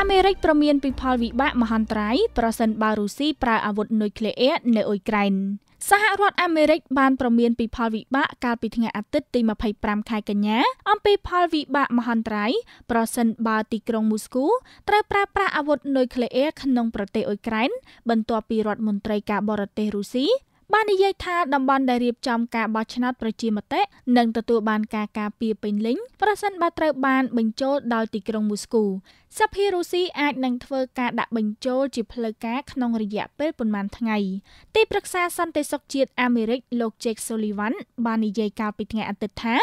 អាមេរិកប្រមានពីផលវិបាកមហន្តរាយប្រសិនបើរុស្ស៊ីប្រើអាវុធនុយក្លេអ៊ែរនៅអ៊ុយក្រែនសហរដ្ឋអាមេរិកបានប្រមានពីផលវិបាកកាលពីថ្ងៃអាទិត្យទី25ខែកញ្ញា អំពីផលវិបាកមហន្តរាយប្រសិនបើទីក្រុងមូស្គូត្រូវប្រើប្រាស់អាវុធនុយក្លេអ៊ែរក្នុងប្រទេសអ៊ុយក្រែនបន្ទាប់ពីរដ្ឋមន្ត្រីការបរទេសរុស្ស៊ីបាននិយាយថាតំបន់ដែលរៀបចំការបោះឆ្នោតប្រជាមតិនឹងទទួលបានការការពារពេញលេញប្រសិនបើត្រូវ បានបញ្ចូលដោយទីក្រុងមូស្គូសភារុស្ស៊ីអាចនឹងធ្វើការដាក់បញ្ចូលជា ផ្លូវការក្នុងរយៈពេលប៉ុន្មានថ្ងៃទី ប្រឹក្សាសន្តិសុខជាតិអាមេរិកលោក Jake Sullivan បាននិយាយកាលពីថ្ងៃអាទិត្យថា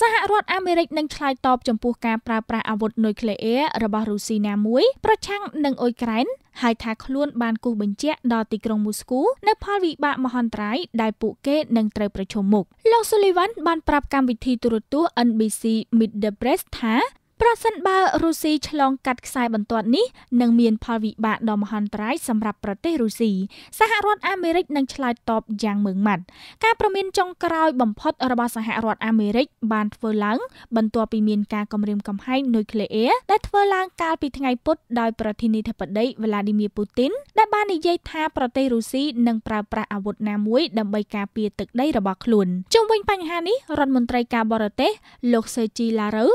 សហរដ្ឋអាមេរិកនឹងឆ្លើយតបចំពោះការប្រើប្រាស់អាវុធនុយក្លេអ៊ែររបស់រុស្ស៊ីណាមួយ ប្រឆាំងនឹងអ៊ុយក្រែនហើយថាខ្លួនបានគូសបញ្ជាក់ដល់ទីក្រុងមូស្គូនៅផលវិបាកមហន្តរាយដែលពួកគេនឹងត្រូវប្រឈមមុខលោក Sullivan បានប្រាប់កម្មវិធីទូរទស្សន៍ NBC Mid the Press ថាប្រសិនបើរុស្ស៊ីឆ្លងកាត់ខ្សែបន្ទាត់នេះនឹងមានផលវិបាកដ៏មហន្តរាយសម្រាប់ប្រទេសរុស្ស៊ីសហរដ្ឋអាមេរិកនឹងឆ្លើយតបយ៉ាងម៉ឺងម៉ាត់ការប្រមានចុងក្រោយបំផុតរបស់សហរដ្ឋអាមេរិកបានធ្វើឡើងបន្ទាប់ពីមានការគំរាមកំហែងនុយក្លេអ៊ែរដែលធ្វើឡើងកាលពីថ្ងៃពុធដោយប្រធានាធិបតីវ្លាឌីមៀពូទីនដែលបាននិយាយថាប្រទេសរុស្ស៊ីនឹងប្រើប្រាស់អាវុធណាមួយដើម្បីការពារទឹកដីរបស់ខ្លួនជុំវិញបញ្ហានេះរដ្ឋមន្ត្រីការបរទេសលោកសេជីឡារូ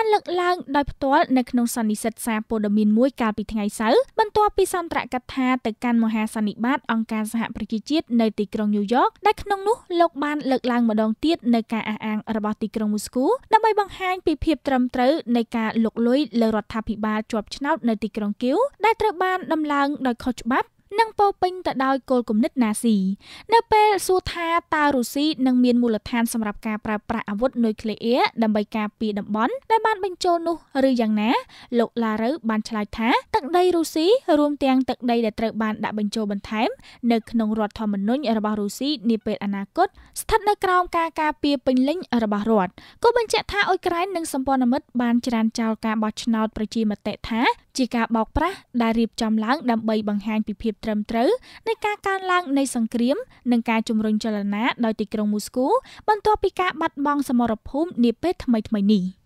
បានលើកឡើងដោយផ្ទាល់នៅក្នុងសន្និសីទសារព័ត៌មានមួយកាលពីថ្ងៃសៅរ៍បន្ទាប់ពីសន្ទរកថាទៅកាន់មហាសន្និបាតអង្គការសហប្រជាជាតិនៅទីក្រុងញូវយ៉កដែលក្នុងនោះលោកបានលើកឡើងម្ដងទៀតនៅការអះអាងរបស់ទីក្រុងមូស្គូដើម្បីបង្ហាញពីភាពត្រឹមត្រូវនៃការលុកលុយលើរដ្ឋាភិបាលជាប់ឆ្នោតនៅទីក្រុងគៀវដែលត្រូវបានដំឡើងដោយខុសច្បាប់និងពោពេញទៅដោយគោលគំនិតណាស៊ីនៅពេលសួរថាតើរុស្ស៊ីនឹងមានមូលដ្ឋានសម្រាប់ការប្រើប្រាស់អាវុធនុយក្លេអ៊ែរដើម្បីការពារតំបន់ដែលបានបញ្ចូលនោះឬយ៉ាងណាលោកឡារូវបានឆ្លើយថាទឹកដីរុស្ស៊ីរួមទាំងទឹកដីដែលត្រូវបានដាក់បញ្ចូលបន្ថែមនៅក្នុងរដ្ឋធម្មនុញ្ញរបស់រុស្ស៊ីនាពេលអនាគតស្ថិតនៅក្រោមការការពារពេញលេញរបស់រដ្ឋក៏បញ្ជាក់ថាអ៊ុយក្រែននិងសម្ព័ន្ធមិត្តបានច្រានចោលការបោះឆ្នោតប្រជាមតិថាជាការបោកប្រាស់ដែលរៀបចំឡើងដើម្បីបង្ហាញពីភាពត្រឹមត្រូវនៃការកើនឡើងនៃសង្គ្រាមនិងការជំរុញចលនាដោយទីក្រុងមូស្គូ បន្ទាប់ពីការបាត់បង់សមរភូមិនាពេលថ្មីៗនេះ។